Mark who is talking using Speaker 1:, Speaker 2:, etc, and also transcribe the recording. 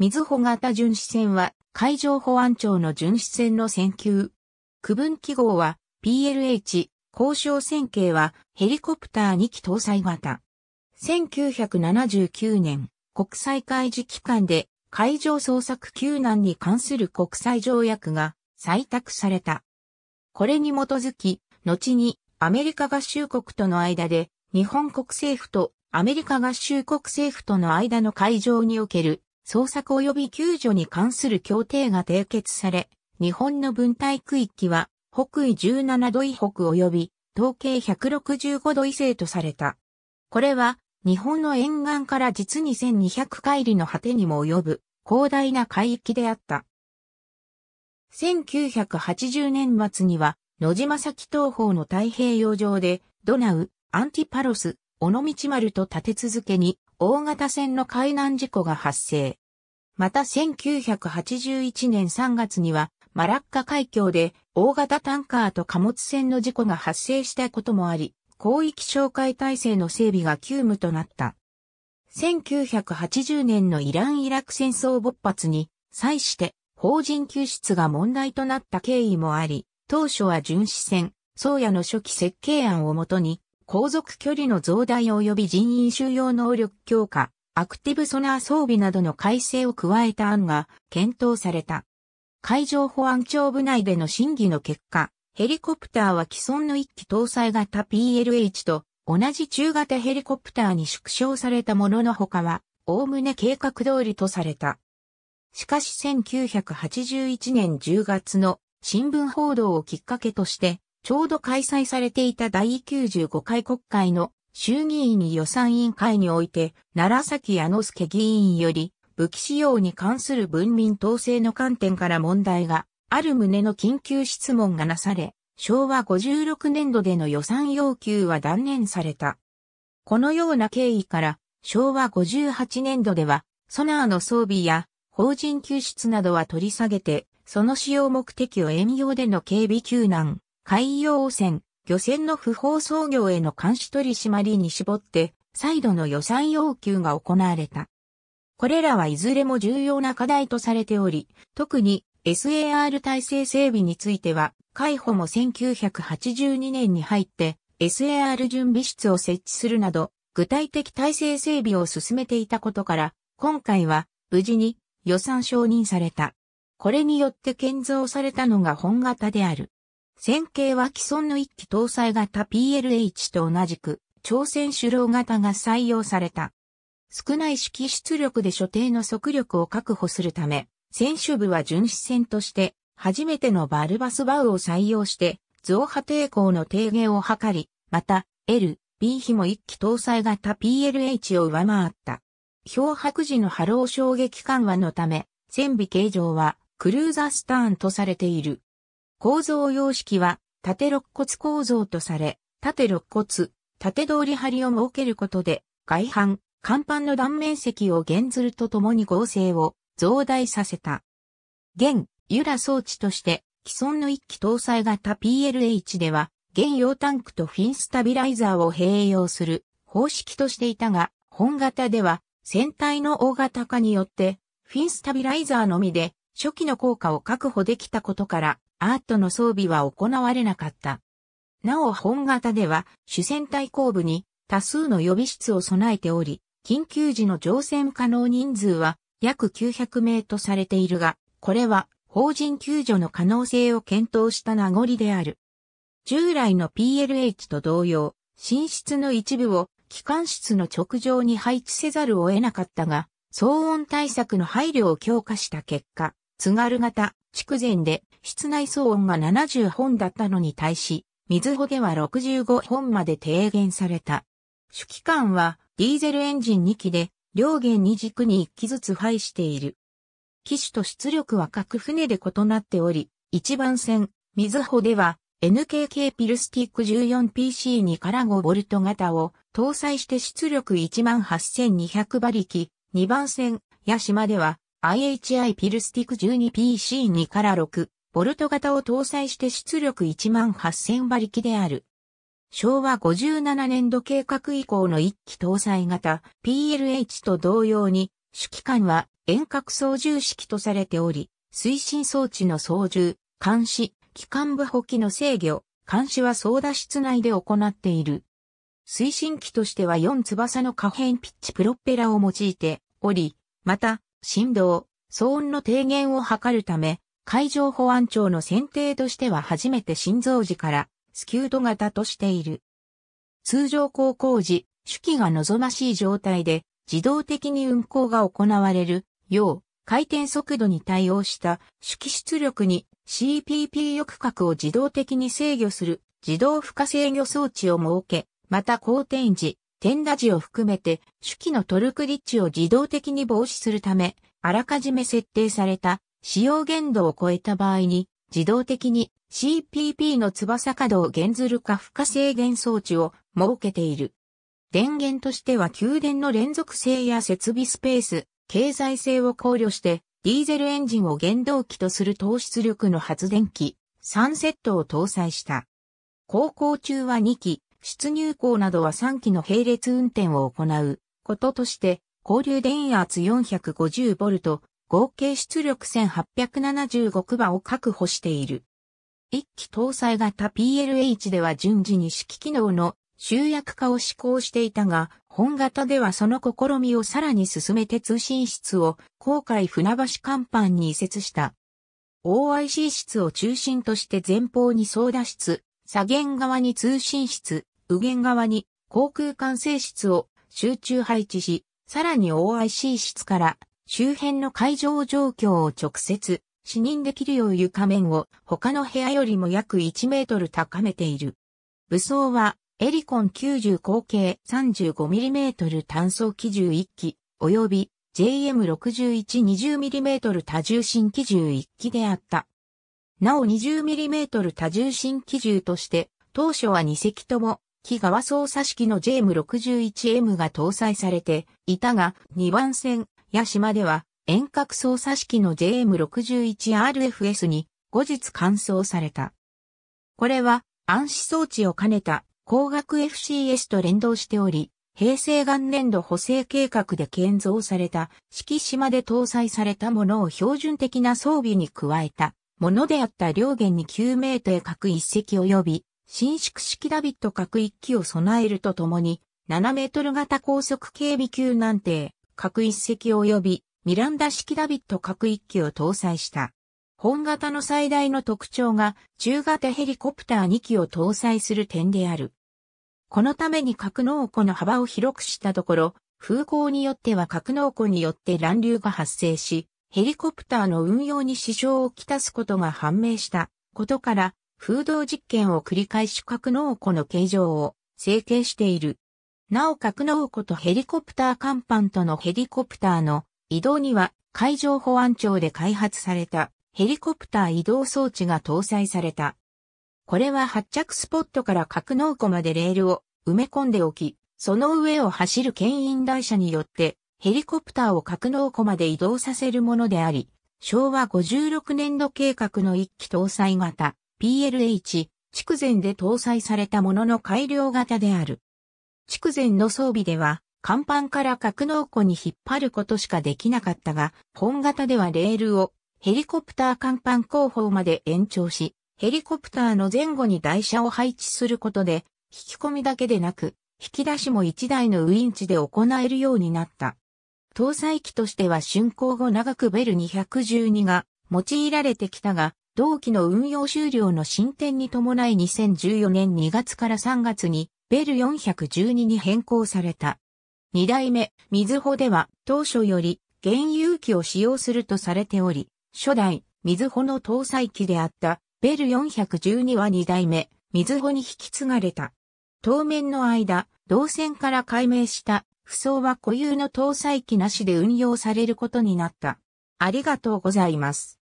Speaker 1: 水穂型巡視船は海上保安庁の巡視船の船級。区分記号は PLH、交渉船系はヘリコプター2機搭載型。1979年、国際海事機関で海上捜索救難に関する国際条約が採択された。これに基づき、後にアメリカ合衆国との間で日本国政府とアメリカ合衆国政府との間の海上における捜索及び救助に関する協定が締結され、日本の分隊区域は北緯17度以北及び統計165度以西とされた。これは日本の沿岸から実に1200海里の果てにも及ぶ広大な海域であった。1980年末には野島先東方の太平洋上でドナウ、アンティパロス、尾道丸と立て続けに大型船の海難事故が発生。また1981年3月にはマラッカ海峡で大型タンカーと貨物船の事故が発生したこともあり、広域哨戒体制の整備が急務となった。1980年のイラン・イラク戦争勃発に際して法人救出が問題となった経緯もあり、当初は巡視船、宗谷の初期設計案をもとに航続距離の増大及び人員収容能力強化、アクティブソナー装備などの改正を加えた案が検討された。海上保安庁部内での審議の結果、ヘリコプターは既存の一機搭載型 PLH と同じ中型ヘリコプターに縮小されたものの他は、おおむね計画通りとされた。しかし1981年10月の新聞報道をきっかけとして、ちょうど開催されていた第95回国会の衆議院予算委員会において、奈良崎矢之助議員より、武器使用に関する文民統制の観点から問題がある旨の緊急質問がなされ、昭和56年度での予算要求は断念された。このような経緯から、昭和58年度では、ソナーの装備や法人救出などは取り下げて、その使用目的を遠洋での警備救難、海洋汚染、漁船の不法操業への監視取り締まりに絞って、再度の予算要求が行われた。これらはいずれも重要な課題とされており、特に SAR 体制整備については、海保も1982年に入って SAR 準備室を設置するなど、具体的体制整備を進めていたことから、今回は無事に予算承認された。これによって建造されたのが本型である。戦型は既存の一機搭載型 PLH と同じく、朝鮮主導型が採用された。少ない式出力で所定の速力を確保するため、選手部は巡視船として、初めてのバルバスバウを採用して、増波抵抗の低減を図り、また、L、B 比も一機搭載型 PLH を上回った。漂白時の波浪衝撃緩和のため、船尾形状はクルーザースターンとされている。構造様式は縦肋骨構造とされ、縦肋骨、縦通り張りを設けることで、外反、甲板の断面積を減ずるとともに合成を増大させた。現、ユラ装置として、既存の一機搭載型 PLH では、現用タンクとフィンスタビライザーを併用する方式としていたが、本型では、船体の大型化によって、フィンスタビライザーのみで、初期の効果を確保できたことから、アートの装備は行われなかった。なお本型では、主戦隊後部に多数の予備室を備えており、緊急時の乗船可能人数は約900名とされているが、これは法人救助の可能性を検討した名残である。従来の PLH と同様、寝室の一部を機関室の直上に配置せざるを得なかったが、騒音対策の配慮を強化した結果、津軽型、筑前で、室内騒音が70本だったのに対し、水穂では65本まで低減された。主機関は、ディーゼルエンジン2機で、両弦2軸に1機ずつ配している。機種と出力は各船で異なっており、一番線、水穂では、NKK ピルスティック 14PC2 から 5V 型を搭載して出力18,200馬力、2番線、八島では IHI ピルスティック 12PC2 から6、ボルト型を搭載して出力18000馬力である。昭和57年度計画以降の1機搭載型 PLH と同様に、主機関は遠隔操縦式とされており、推進装置の操縦、監視、機関部補機の制御、監視は操舵室内で行っている。推進機としては4翼の可変ピッチプロッペラを用いており、また、振動、騒音の低減を図るため、海上保安庁の選定としては初めて心臓時からスキュート型としている。通常航行時、手記が望ましい状態で自動的に運航が行われるよう回転速度に対応した手記出力に CPP 翼角を自動的に制御する自動負荷制御装置を設け、また公転時、点打地を含めて、手記のトルクリッチを自動的に防止するため、あらかじめ設定された使用限度を超えた場合に、自動的に CPP の翼働を減ずるか負荷制限装置を設けている。電源としては給電の連続性や設備スペース、経済性を考慮して、ディーゼルエンジンを原動機とする投出力の発電機、3セットを搭載した。航行中は2機、出入港などは3機の並列運転を行うこととして、交流電圧4 5 0ト、合計出力1875クバを確保している。1機搭載型 PLH では順次に式機能の集約化を施行していたが、本型ではその試みをさらに進めて通信室を航海船橋甲板に移設した。OIC 室を中心として前方に操舵室、左舷側に通信室、右舷側に航空管制室を集中配置し、さらに OIC 室から周辺の会場状況を直接視認できるよう床面を他の部屋よりも約1メートル高めている。武装はエリコン90口径 35mm 単装機銃1機及び JM6120mm 多重心機銃1機であった。なお 20mm 多重新機銃として、当初は2隻とも、木川操作式の JM61M が搭載されていたが、2番線、や島では、遠隔操作式の JM61RFS に後日換装された。これは暗視装置を兼ねた光学 FCS と連動しており、平成元年度補正計画で建造された四季島で搭載されたものを標準的な装備に加えたものであった両舷に救命艇各一隻及び、伸縮式ダビット各一機を備えるとともに、7メートル型高速警備救難艇各一隻及び、ミランダ式ダビット各一機を搭載した。本型の最大の特徴が中型ヘリコプター2機を搭載する点である。このために格納庫の幅を広くしたところ、風向によっては格納庫によって乱流が発生し、ヘリコプターの運用に支障をきたすことが判明したことから、風洞実験を繰り返し格納庫の形状を整形している。なお格納庫とヘリコプター甲板とのヘリコプターの移動には海上保安庁で開発されたヘリコプター移動装置が搭載された。これは発着スポットから格納庫までレールを埋め込んでおき、その上を走る牽引台車によってヘリコプターを格納庫まで移動させるものであり、昭和56年度計画の一機搭載型 PLH 筑前で搭載されたものの改良型である。筑前の装備では、甲板から格納庫に引っ張ることしかできなかったが、本型ではレールをヘリコプター甲板後方まで延長し、ヘリコプターの前後に台車を配置することで、引き込みだけでなく、引き出しも1台のウインチで行えるようになった。搭載機としては竣工後長くベル212が用いられてきたが、同期の運用終了の進展に伴い2014年2月から3月にベル412に変更された。二代目、水穂では当初より原油機を使用するとされており、初代、水穂の搭載機であったベル412は二代目、水穂に引き継がれた。当面の間、動線から解明した不走は固有の搭載機なしで運用されることになった。ありがとうございます。